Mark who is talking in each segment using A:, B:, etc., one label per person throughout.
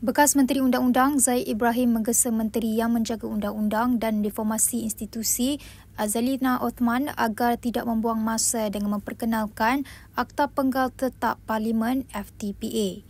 A: Bekas Menteri Undang-Undang Zaid Ibrahim menggesa menteri yang menjaga undang-undang dan reformasi institusi Azalina Othman agar tidak membuang masa dengan memperkenalkan Akta Penggal Tetap Parlimen FTPA.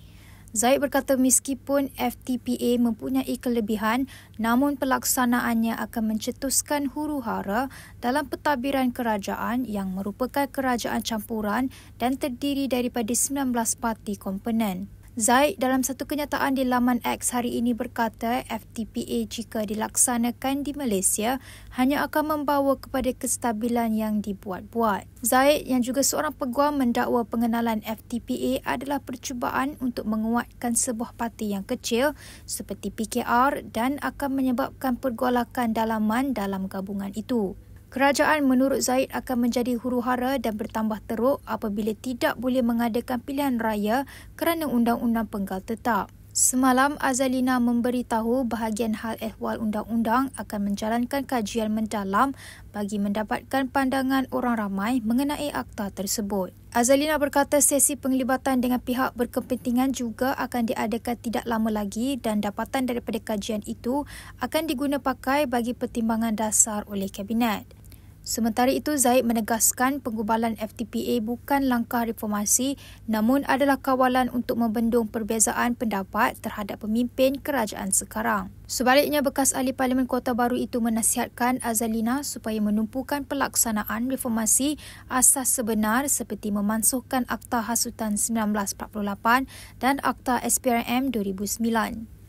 A: Zaid berkata meskipun FTPA mempunyai kelebihan, namun pelaksanaannya akan mencetuskan huru-hara dalam pentadbiran kerajaan yang merupakan kerajaan campuran dan terdiri daripada 19 parti komponen. Zaid dalam satu kenyataan di laman X hari ini berkata FTPA jika dilaksanakan di Malaysia hanya akan membawa kepada kestabilan yang dibuat-buat. Zaid yang juga seorang peguam mendakwa pengenalan FTPA adalah percubaan untuk menguatkan sebuah parti yang kecil seperti PKR dan akan menyebabkan pergolakan dalaman dalam gabungan itu. Kerajaan menurut Zaid akan menjadi huru-hara dan bertambah teruk apabila tidak boleh mengadakan pilihan raya kerana undang-undang penggal tetap. Semalam Azalina memberitahu bahagian hal ehwal undang-undang akan menjalankan kajian mendalam bagi mendapatkan pandangan orang ramai mengenai akta tersebut. Azalina berkata sesi penglibatan dengan pihak berkepentingan juga akan diadakan tidak lama lagi dan dapatan daripada kajian itu akan pakai bagi pertimbangan dasar oleh kabinet. Sementara itu, Zaid menegaskan penggubalan FTPA bukan langkah reformasi namun adalah kawalan untuk membendung perbezaan pendapat terhadap pemimpin kerajaan sekarang. Sebaliknya, bekas ahli Parlimen Kota Baru itu menasihatkan Azalina supaya menumpukan pelaksanaan reformasi asas sebenar seperti memansuhkan Akta Hasutan 1948 dan Akta SPRM 2009.